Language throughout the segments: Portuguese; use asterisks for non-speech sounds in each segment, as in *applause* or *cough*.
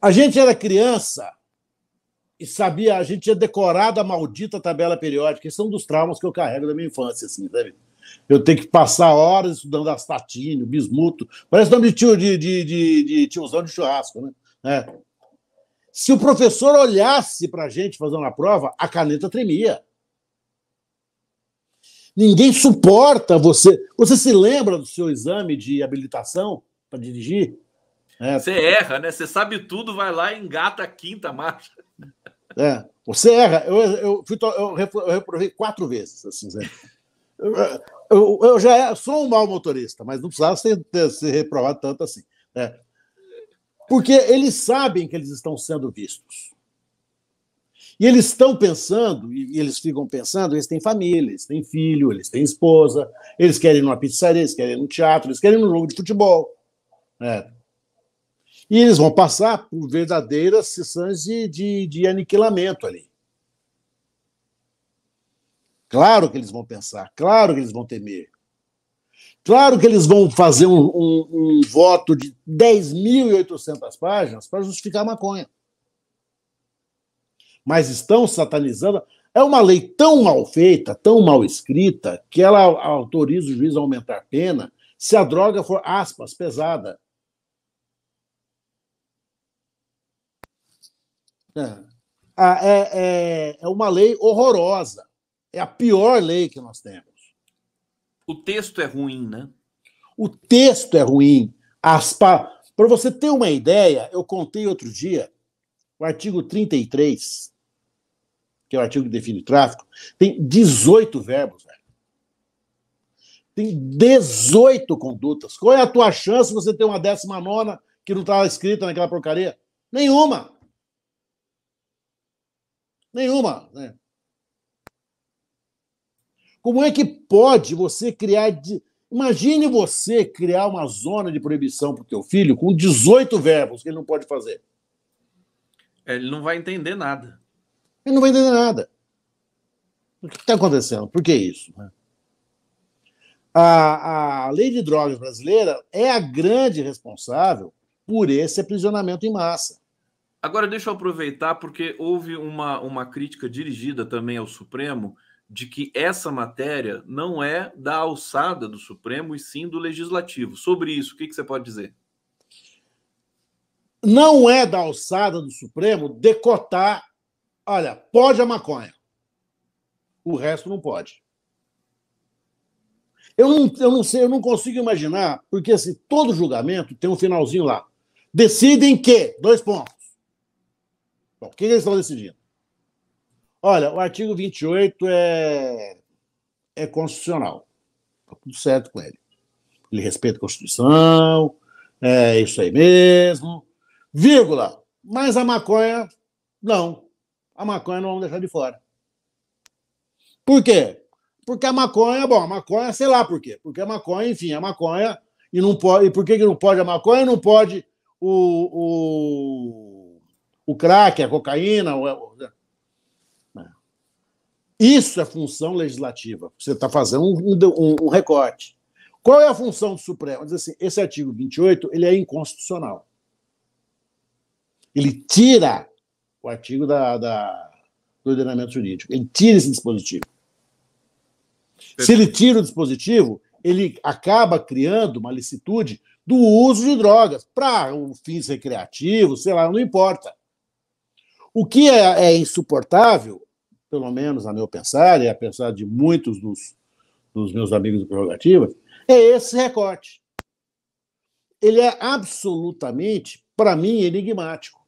A gente era criança e sabia, a gente tinha decorado a maldita tabela periódica. esse é um dos traumas que eu carrego da minha infância, assim, sabe? Eu tenho que passar horas estudando astatine, bismuto. Parece nome de, tio, de, de, de, de tiozão de churrasco, né? É. Se o professor olhasse para a gente fazendo a prova, a caneta tremia. Ninguém suporta você. Você se lembra do seu exame de habilitação para dirigir? É. Você erra, né? Você sabe tudo, vai lá e engata a quinta marcha. É. Você erra. Eu, eu, fui, eu reprovei quatro vezes. Assim, eu, eu, eu, já é, sou um mau motorista, mas não precisava ser, ser reprovado tanto assim. Né? Porque eles sabem que eles estão sendo vistos. E eles estão pensando, e eles ficam pensando, eles têm família, eles têm filho, eles têm esposa, eles querem ir numa pizzaria, eles querem ir no teatro, eles querem ir num jogo de futebol. Né? E eles vão passar por verdadeiras sessões de, de, de aniquilamento ali. Claro que eles vão pensar, claro que eles vão temer. Claro que eles vão fazer um, um, um voto de 10.800 páginas para justificar a maconha. Mas estão satanizando. É uma lei tão mal feita, tão mal escrita, que ela autoriza o juiz a aumentar a pena se a droga for, aspas, pesada. É. Ah, é. é, é, uma lei horrorosa. É a pior lei que nós temos. O texto é ruim, né? O texto é ruim. Para você ter uma ideia, eu contei outro dia o artigo 33, que é o artigo que define tráfico, tem 18 verbos, velho. Tem 18 condutas. Qual é a tua chance de você ter uma décima nona que não está escrita naquela porcaria? Nenhuma. Nenhuma. Né? Como é que pode você criar. De... Imagine você criar uma zona de proibição para o teu filho com 18 verbos que ele não pode fazer. É, ele não vai entender nada. Ele não vai entender nada. O que está acontecendo? Por que isso? Né? A, a lei de drogas brasileira é a grande responsável por esse aprisionamento em massa. Agora, deixa eu aproveitar, porque houve uma, uma crítica dirigida também ao Supremo de que essa matéria não é da alçada do Supremo e sim do Legislativo. Sobre isso, o que, que você pode dizer? Não é da alçada do Supremo decotar, olha, pode a maconha, o resto não pode. Eu não, eu não sei, eu não consigo imaginar, porque assim, todo julgamento tem um finalzinho lá. Decidem que, dois pontos Bom, o que eles estão decidindo? Olha, o artigo 28 é, é constitucional. Está tudo certo com ele. Ele respeita a Constituição, é isso aí mesmo. Vírgula. Mas a maconha, não. A maconha não vamos deixar de fora. Por quê? Porque a maconha, bom, a maconha, sei lá por quê. Porque a maconha, enfim, a maconha, e não pode. E por que, que não pode a maconha? Não pode o, o o crack, a cocaína. Né? Isso é função legislativa. Você está fazendo um, um, um, recorte. Qual é a função do Supremo? Diz assim, esse artigo 28 ele é inconstitucional. Ele tira o artigo da, da do ordenamento jurídico. Ele tira esse dispositivo. Se ele tira o dispositivo, ele acaba criando uma licitude do uso de drogas para fins recreativos, sei lá, não importa. O que é, é insuportável, pelo menos a meu pensar, e a pensar de muitos dos, dos meus amigos de prerrogativa, é esse recorte. Ele é absolutamente, para mim, enigmático.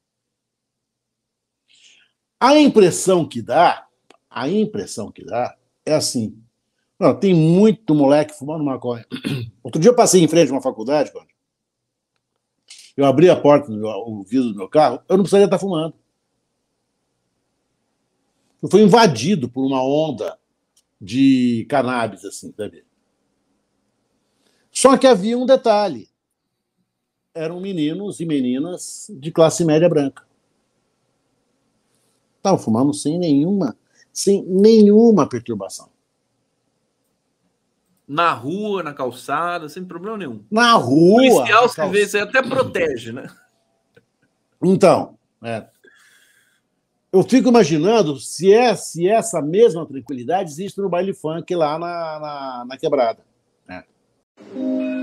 A impressão que dá, a impressão que dá é assim. Não, tem muito moleque fumando maconha. *clears throat* Outro dia eu passei em frente a uma faculdade, eu abri a porta, o vidro do meu carro, eu não precisaria estar fumando foi invadido por uma onda de cannabis, assim, sabe? Só que havia um detalhe. Eram meninos e meninas de classe média branca. Estavam fumando sem nenhuma, sem nenhuma perturbação. Na rua, na calçada, sem problema nenhum. Na rua. O policial, se calça... vê, você até protege, né? Então, é eu fico imaginando se, é, se é essa mesma tranquilidade existe no baile funk lá na, na, na quebrada. Né?